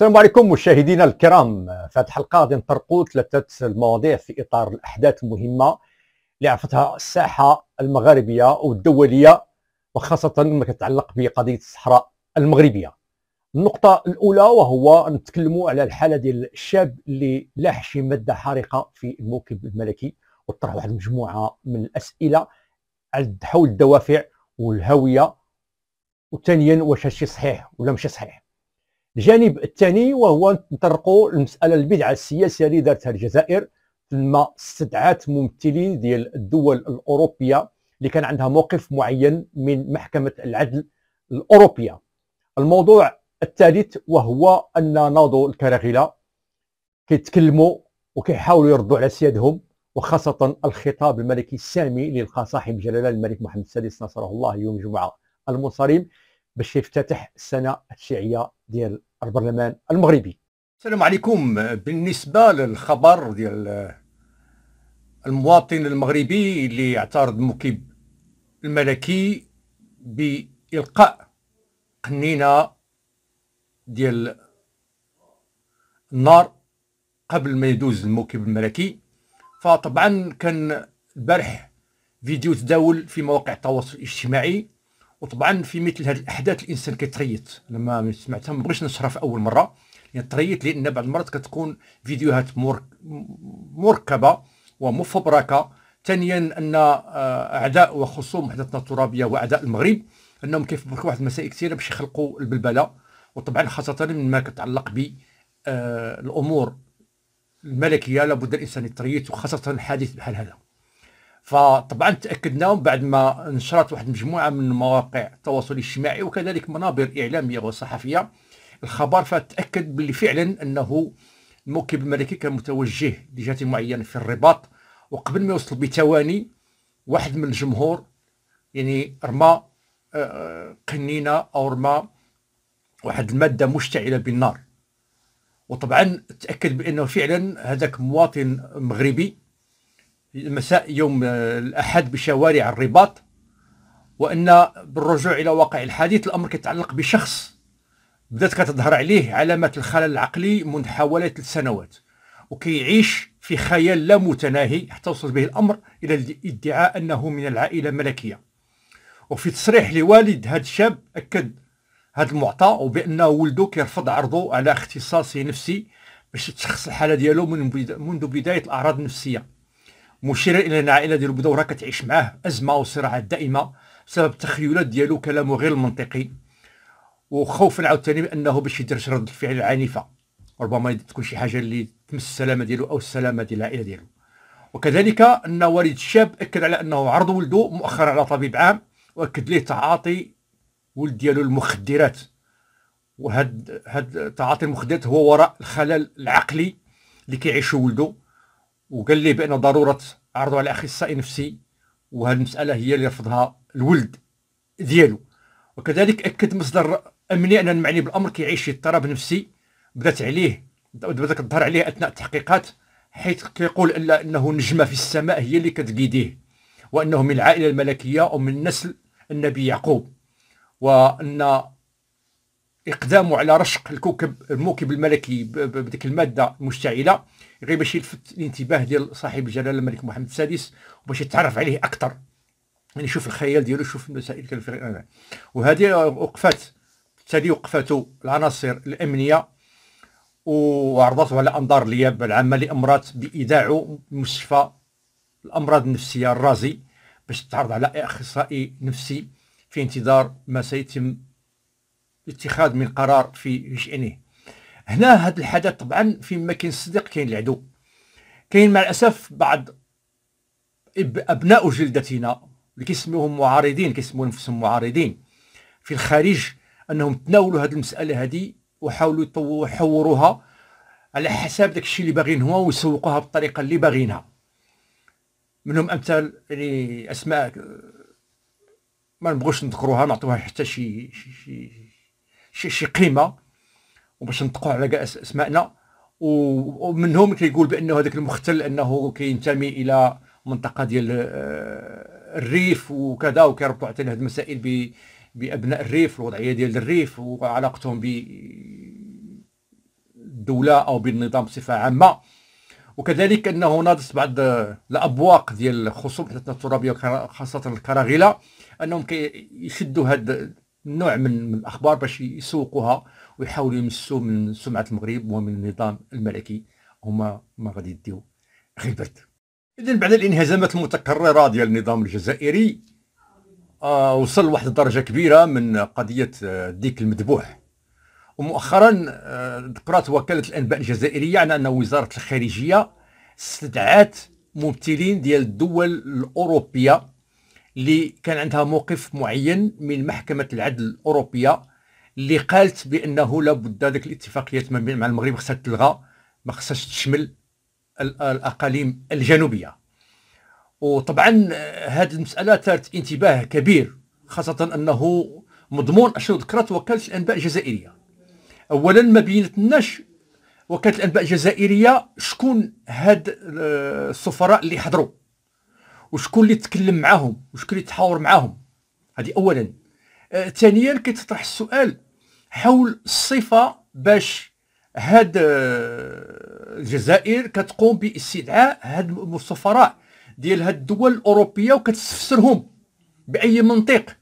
السلام عليكم مشاهدينا الكرام في هذه الحلقه غادي نطرقوا ثلاثه المواضيع في اطار الاحداث المهمه اللي عرفتها الساحه المغاربيه والدوليه وخاصه ما كتعلق بقضيه الصحراء المغربيه النقطه الاولى وهو نتكلموا على الحاله ديال الشاب اللي لاح شي ماده حارقه في الموكب الملكي وطرح واحد المجموعه من الاسئله حول الدوافع والهويه وثانيا واش هادشي صحيح ولا ماشي صحيح الجانب الثاني وهو نطرقوا المساله البدعه السياسيه اللي دارتها الجزائر لما استدعات ممثلين ديال الدول الاوروبيه اللي كان عندها موقف معين من محكمه العدل الاوروبيه الموضوع الثالث وهو ان ناضوا الكراغله كيتكلموا وكيحاولوا يردوا على سيادهم وخاصة الخطاب الملكي السامي للقى صاحب جلالة الملك محمد السادس نصره الله يوم الجمعة المنصرم باش يفتتح السنه الشيعيه ديال البرلمان المغربي السلام عليكم بالنسبه للخبر ديال المواطن المغربي اللي اعترض مكب الملكي بالقاء قنينه ديال النار قبل ما يدوز الموكب الملكي فطبعا كان البارح فيديو تداول في مواقع التواصل الاجتماعي وطبعا في مثل هذه الاحداث الانسان كيتريط لما سمعتها ما بغيتش نشرها في اول مره يعني تريط لان بعض المرات كتكون فيديوهات مركبه ومفبركه ثانيا ان آه، اعداء وخصوم وحدتنا الترابيه واعداء المغرب انهم كيفبركوا واحد المسائل كثيره باش يخلقوا البلبله وطبعا خاصه مما كتعلق ب آه، الامور الملكيه لابد الانسان يتريث وخاصه حادث بحال هذا فطبعا تاكدناهم بعد ما نشرت واحد المجموعه من مواقع التواصل الاجتماعي وكذلك منابر اعلاميه وصحفيه الخبر فتاكد باللي فعلا انه الموكب الملكي كان متوجه لجهه معينه في الرباط وقبل ما يوصل بثواني واحد من الجمهور يعني رمى آه، قنينه او رمى واحد الماده مشتعله بالنار وطبعا تاكد بانه فعلا هذاك مواطن مغربي مساء يوم آه، الأحد بشوارع الرباط وأن بالرجوع إلى واقع الحديث الأمر كيتعلق بشخص بدات كتظهر عليه علامات الخلل العقلي منذ حوالي ثلاث سنوات وكيعيش في خيال لا متناهي حتى وصل به الأمر إلى الادعاء أنه من العائلة الملكية وفي تصريح لوالد هذا الشاب أكد هذا المعطى وبأن ولده كيرفض عرضه على اختصاصي نفسي باش تشخص الحالة ديالو منذ بداية الأعراض النفسية مشيرا الى ان العائله ديالو بداو راه كتعيش معاه ازمه وصراعات دائمه بسبب التخيلات ديالو كلامه غير المنطقي وخوفا عاوتاني انه باش يدير رد الفعل عنيفه ربما تكون شي حاجه اللي تمس السلامه ديالو او السلامه ديال العائله ديالو وكذلك ان والد الشاب اكد على انه عرض ولده مؤخرا على طبيب عام واكد ليه تعاطي ولد ديالو المخدرات وهاد هاد تعاطي المخدرات هو وراء الخلل العقلي اللي كيعيشو ولده وقال لي بان ضروره عرضه على اخصائي نفسي وهذه المساله هي اللي رفضها الولد ديالو وكذلك اكد مصدر امني ان المعني بالامر كيعيش في اضطراب نفسي بدات عليه بدات تظهر عليه اثناء التحقيقات حيث كيقول الا انه نجمه في السماء هي اللي كتقيديه وانه من العائله الملكيه ومن نسل النبي يعقوب وان اقدامه على رشق الكوكب الموكب الملكي بديك الماده المشتعله غير باش يلفت الانتباه ديال صاحب الجلاله الملك محمد السادس وباش يتعرف عليه اكثر يعني شوف الخيال ديالو شوف المسائل كان في وهذه وقفات بالتالي وقفته العناصر الامنيه وعرضته على انظار الياب العامه لامرات بايداعه مستشفى الامراض النفسيه الرازي باش تعرض على اخصائي نفسي في انتظار ما سيتم الاتخاذ من قرار في شأنه هنا هذا الحدث طبعا فيما كاين الصديق كاين العدو كاين مع الاسف بعض ابناء جلدتنا اللي كيسميوهم معارضين كيسموا نفسهم معارضين في الخارج انهم تناولوا هذه المساله هذه وحاولوا يحوروها على حساب داك الشيء اللي باغين هو ويسوقوها بالطريقه اللي باغينها منهم امثال يعني اسماء ما نبغوش نذكروها نعطوها حتى شي شي, شي شي شي قيمه وباش نطقوا على كاع اسمائنا ومنهم كيقول بانه هذاك المختل انه كينتمي الى منطقه ديال آه، الريف وكذا وكيربطوا حتى هذه المسائل بابناء الريف الوضعيه ديال الريف وعلاقتهم بالدوله او بالنظام بصفه عامه وكذلك انه ناضت بعض الابواق ديال خصوم الترابيه خاصه الكراغيله انهم كيشدوا هاد نوع من الاخبار باش يسوقوها ويحاولوا يمسوا من سمعه المغرب ومن النظام الملكي هما ما غادي يديو غير برد اذا بعد الانهزامات المتكرره ديال النظام الجزائري آه وصل لواحد الدرجه كبيره من قضيه الديك آه، المذبوح ومؤخرا ذكرت آه، وكاله الانباء الجزائريه على ان وزاره الخارجيه استدعات ممثلين ديال الدول الاوروبيه اللي كان عندها موقف معين من محكمه العدل الاوروبيه اللي قالت بانه لابد ذلك الاتفاقيات مع المغرب خصها تلغى ما خصهاش تشمل الاقاليم الجنوبيه وطبعا آه، هذه المساله ثارت انتباه كبير خاصه انه مضمون اشهر ذكرت وكاله الانباء الجزائريه اولا ما بينتناش وكاله الانباء الجزائريه شكون هاد آه، السفراء اللي حضروا وشكون اللي تكلم معاهم وشكون اللي تحاور معاهم هذه اولا آه، ثانيا آه كيتطرح السؤال حول الصفه باش هاد آه، الجزائر كتقوم باستدعاء هاد السفراء ديال هاد الدول الاوروبيه وكتستفسرهم باي منطق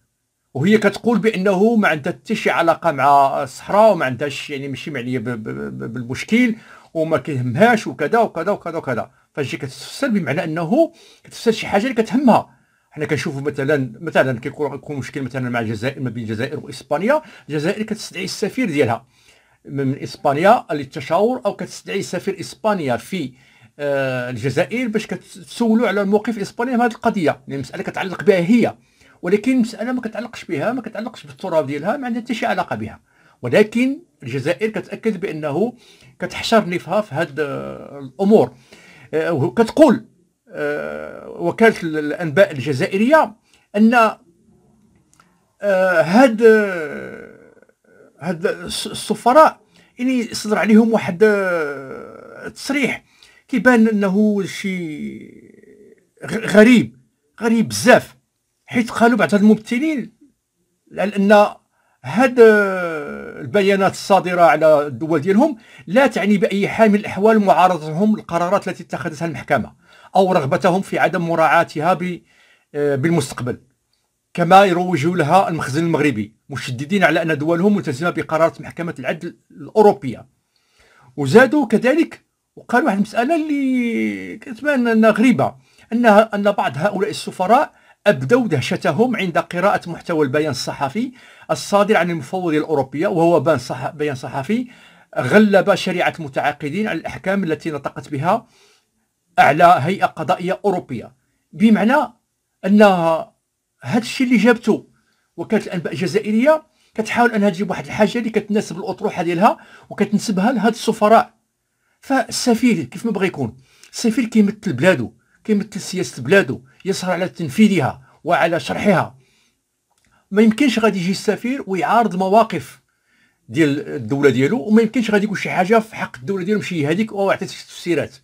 وهي كتقول بانه ما عندها حتى شي علاقه مع الصحراء وما عندهاش يعني ماشي معنيه بالمشكل وما كيهمهاش وكذا وكذا وكذا وكذا فهادشي كتفسر بمعنى انه كتفسر شي حاجه اللي كتهمها حنا كنشوفوا مثلا مثلا كيكون مشكل مثلا مع الجزائر ما بين الجزائر واسبانيا الجزائر كتستدعي السفير ديالها من اسبانيا للتشاور او كتستدعي سفير اسبانيا في آه، الجزائر باش كتسولوا على الموقف الاسباني في هذه القضيه يعني المساله كتعلق بها هي ولكن المساله ما كتعلقش بها ما كتعلقش بالتراب ديالها ما عندها حتى شي علاقه بها ولكن الجزائر كتاكد بانه كتحشر نفها في هذه آه، الامور آه، كتقول آه، وكالة الأنباء الجزائرية أن آه، هاد هاد السفراء يعني صدر عليهم واحد التصريح كيبان انه شي غريب غريب بزاف حيت قالوا بعض الممثلين لان ان هاد البيانات الصادرة على الدول ديالهم لا تعني بأي حال من الأحوال معارضتهم للقرارات التي اتخذتها المحكمة أو رغبتهم في عدم مراعاتها آه، بالمستقبل كما يروج لها المخزن المغربي مشددين على أن دولهم ملتزمة بقرارات محكمة العدل الأوروبية وزادوا كذلك وقال واحد المسألة اللي كتبان أنها غريبة أنها أن بعض هؤلاء السفراء أبدوا دهشتهم عند قراءة محتوى البيان الصحفي الصادر عن المفوض الأوروبية وهو بيان صحفي غلب شريعة المتعاقدين على الأحكام التي نطقت بها أعلى هيئة قضائية أوروبية بمعنى أن هذا الشيء اللي جابته وكالة الأنباء الجزائرية كتحاول أنها تجيب واحد الحاجة اللي كتناسب الأطروحة ديالها وكتنسبها لهاد السفراء فالسفير كيف ما بغى يكون السفير كيمثل بلاده كيمثل سياسة بلاده يسهر على تنفيذها وعلى شرحها ما يمكنش غادي يجي السفير ويعارض المواقف ديال الدوله ديالو وما يمكنش غادي يقول شي حاجه في حق الدوله ديالو ماشي هذيك او عطيت تفسيرات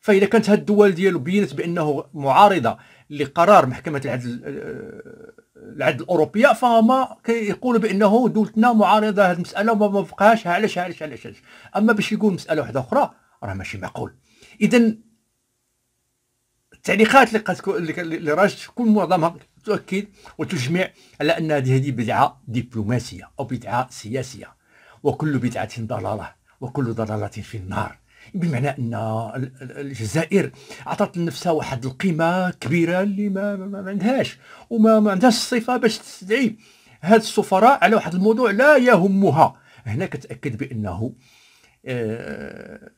فاذا كانت هاد الدول ديالو بينت بانه معارضه لقرار محكمه العدل العدل الاوروبيه فهما كيقولوا بانه دولتنا معارضه هذه المساله وما وافقهاش علاش علاش علاش اما باش يقول مساله واحده اخرى راه ماشي معقول اذا التعليقات اللي قد اللي راجت كل معظمها تؤكد وتجمع على أن هذه بدعة دبلوماسية أو بدعة سياسية وكل بدعة ضلالة وكل ضلالة في النار بمعنى ان الجزائر عطت لنفسها واحد القيمه كبيره اللي ما, ما عندهاش وما ما عندهاش الصفه باش تستدعي هاد السفراء على واحد الموضوع لا يهمها هنا كتاكد بانه آه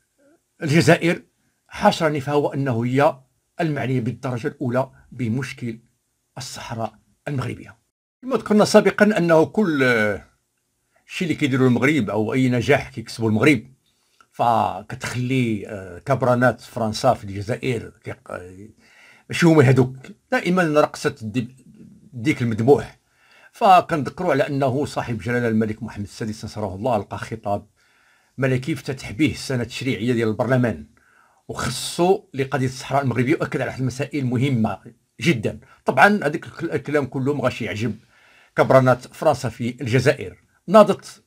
الجزائر حاشرني فهو وانه هي المعنيه بالدرجه الاولى بمشكل الصحراء المغربيه كما ذكرنا سابقا انه كل شيء اللي كيديروا المغرب او اي نجاح كيكسبوا المغرب فكتخلي آه، كبرانات فرنسا في الجزائر آه، ماشي هما هذوك دائما رقصه الديك المدموح فكنذكروا على انه صاحب جلاله الملك محمد السادس نصره الله القى خطاب ملكي افتتح به السنه التشريعيه ديال البرلمان وخصو لقضيه الصحراء المغربيه واكد على واحد المسائل مهمه جدا طبعا هذاك الكلام كله ما غاش يعجب كبرنات فرنسا في الجزائر ناضت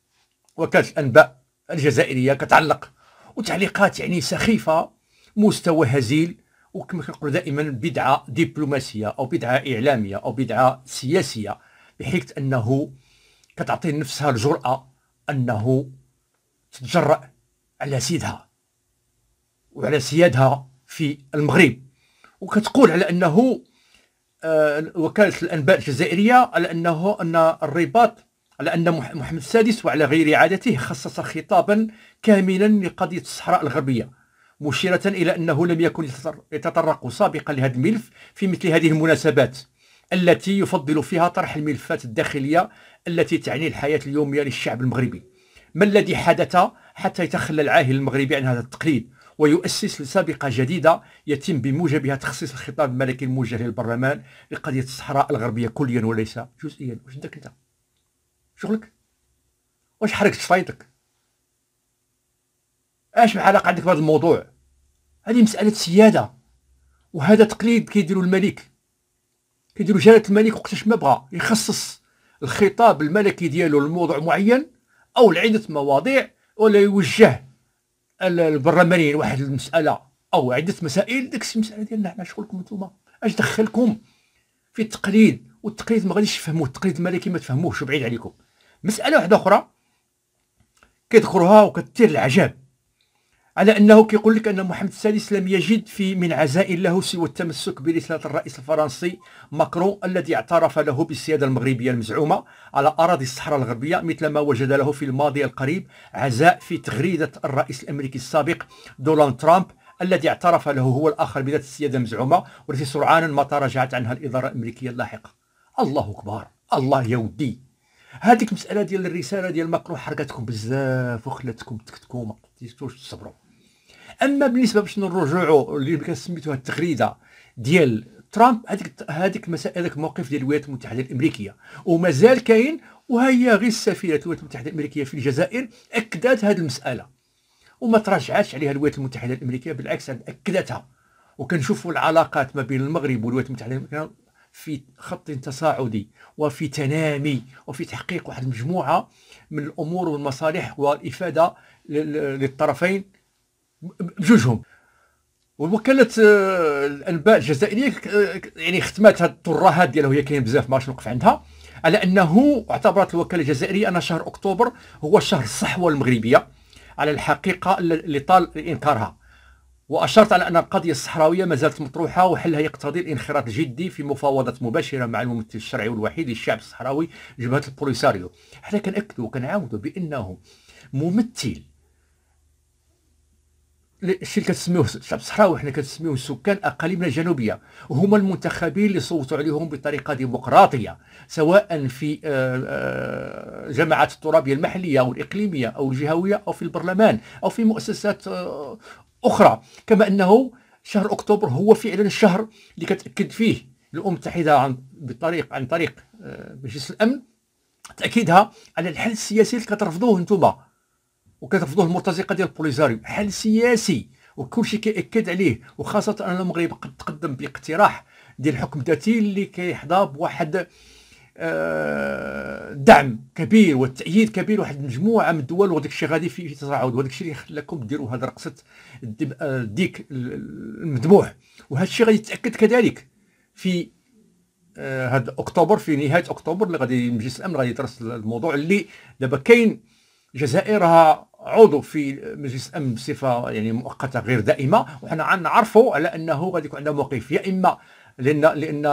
وكاله الانباء الجزائريه كتعلق وتعليقات يعني سخيفه مستوى هزيل وكما كنقولوا دائما بدعه دبلوماسيه او بدعه اعلاميه او بدعه سياسيه بحيث انه كتعطي نفسها الجراه انه تتجرأ على سيدها وعلى سيادها في المغرب وكتقول على انه آه، وكاله الانباء الجزائريه على انه ان الرباط على ان محمد السادس وعلى غير عادته خصص خطابا كاملا لقضيه الصحراء الغربيه مشيره الى انه لم يكن يتطرق سابقا لهذا الملف في مثل هذه المناسبات التي يفضل فيها طرح الملفات الداخليه التي تعني الحياه اليوميه للشعب المغربي ما الذي حدث حتى يتخلى العاهل المغربي عن هذا التقليد ويؤسس لسابقة جديدة يتم بموجبها تخصيص الخطاب الملكي الموجه للبرلمان لقضية الصحراء الغربية كليا وليس جزئيا واش عندك انت شغلك واش حركت صفايتك اش علاقة عندك بهذا الموضوع هذه مسألة سيادة وهذا تقليد كيديرو الملك كيديرو جلالة الملك وقتاش ما بغى يخصص الخطاب الملكي ديالو لموضوع معين او لعدة مواضيع ولا يوجه البرلمانيين واحد المساله او عده مسائل ديك المساله ديالنا حنا شغلكم نتوما اش دخلكم في التقليد والتقليد ما غاديش تفهموه التقليد الملكي ما تفهموهش بعيد عليكم مساله واحده اخرى كيدخلوها وكتثير العجب على انه كيقول لك ان محمد السادس لم يجد في من عزاء له سوى التمسك برساله الرئيس الفرنسي ماكرون الذي اعترف له بالسياده المغربيه المزعومه على اراضي الصحراء الغربيه مثل ما وجد له في الماضي القريب عزاء في تغريده الرئيس الامريكي السابق دونالد ترامب الذي اعترف له هو الاخر بذات السياده المزعومه والتي سرعان ما تراجعت عنها الاداره الامريكيه اللاحقه الله اكبر الله يودي هذيك المساله ديال الرساله ديال ماكرون حرقتكم بزاف وخلاتكم ما تصبروا اما بالنسبه باش نرجعوا اللي كان سميتوها التغريده ديال ترامب هذيك هذيك مسائل هذاك الموقف ديال الولايات المتحده الامريكيه ومازال كاين وهي غير السفيره الولايات المتحده الامريكيه في الجزائر اكدت هذه المساله وما تراجعتش عليها الولايات المتحده الامريكيه بالعكس اكدتها وكنشوفوا العلاقات ما بين المغرب والولايات المتحده الامريكيه في خط تصاعدي وفي تنامي وفي تحقيق واحد المجموعه من الامور والمصالح والافاده للطرفين بجوجهم وكاله آه، الانباء الجزائريه آه، يعني ختمات هاد الترهات ديالها وهي كاين بزاف ما نوقف عندها على انه اعتبرت الوكاله الجزائريه ان شهر اكتوبر هو شهر الصحوه المغربيه على الحقيقه اللي طال انكارها واشرت على ان القضيه الصحراويه ما زالت مطروحه وحلها يقتضي الانخراط الجدي في مفاوضات مباشره مع الممثل الشرعي والوحيد للشعب الصحراوي جبهه البوليساريو حتى كناكدوا وكنعاودوا بانه ممثل الشيء اللي كتسميوه الشعب الصحراوي حنا كنسميوه السكان اقاليمنا الجنوبيه وهما المنتخبين اللي صوتوا عليهم بطريقه ديمقراطيه سواء في آه، آه، جماعات الترابيه المحليه او الاقليميه او الجهويه او في البرلمان او في مؤسسات آه، اخرى كما انه شهر اكتوبر هو فعلا الشهر اللي كتاكد فيه الامم المتحده عن بطريق عن طريق مجلس الامن تاكيدها على الحل السياسي اللي كترفضوه انتم وكترفضوه المرتزقه ديال البوليزاريو حل سياسي وكلشي كيأكد عليه وخاصه ان المغرب قد تقدم باقتراح ديال الحكم الذاتي اللي كيحظى بواحد آه، دعم كبير والتأييد كبير واحد المجموعه من الدول وهذاك الشيء غادي في تصاعد وهذاك الشيء اللي خلاكم ديروا هذا رقصه آه، الديك المذبوح وهذا الشيء غادي يتاكد كذلك في آه، هذا اكتوبر في نهايه اكتوبر اللي غادي مجلس الامن غادي يدرس الموضوع اللي دابا كاين جزائرها عضو في مجلس الامن بصفه يعني مؤقته غير دائمه وحنا نعرفوا على انه غادي يكون عنده موقف يا اما لان لان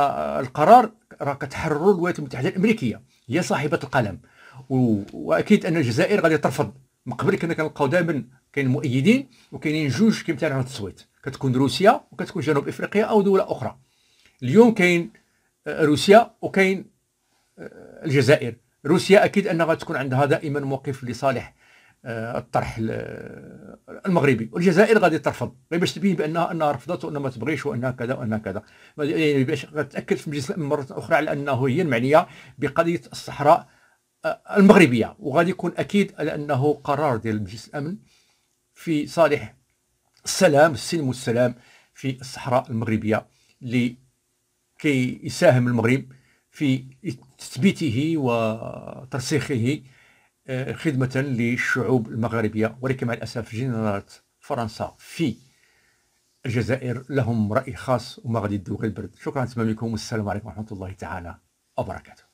القرار راه كتحرر الولايات المتحده الامريكيه هي صاحبه القلم واكيد ان الجزائر غادي ترفض من قبل كنا كنلقاو دائما كاين مؤيدين وكاينين جوج كيمتنعوا عن التصويت كتكون روسيا وكتكون جنوب افريقيا او دوله اخرى اليوم كاين آه، روسيا وكاين آه، الجزائر روسيا اكيد انها غتكون عندها دائما موقف لصالح آه، الطرح المغربي والجزائر غادي ترفض غير باش تبين بانها انها رفضت وانها ما تبغيش وانها كذا وانها كذا يعني باش تاكد في مجلس الامن مره اخرى على انه هي المعنيه بقضيه الصحراء آه، المغربيه وغادي يكون اكيد على انه قرار ديال مجلس الامن في صالح السلام السلم والسلام في الصحراء المغربيه اللي كي يساهم المغرب في تثبيته وترسيخه آه، خدمة للشعوب المغاربية ولكن مع الأسف جنرالات فرنسا في الجزائر لهم رأي خاص وما غادي يدوا غير البرد شكرا تمام لكم والسلام عليكم ورحمة الله تعالى وبركاته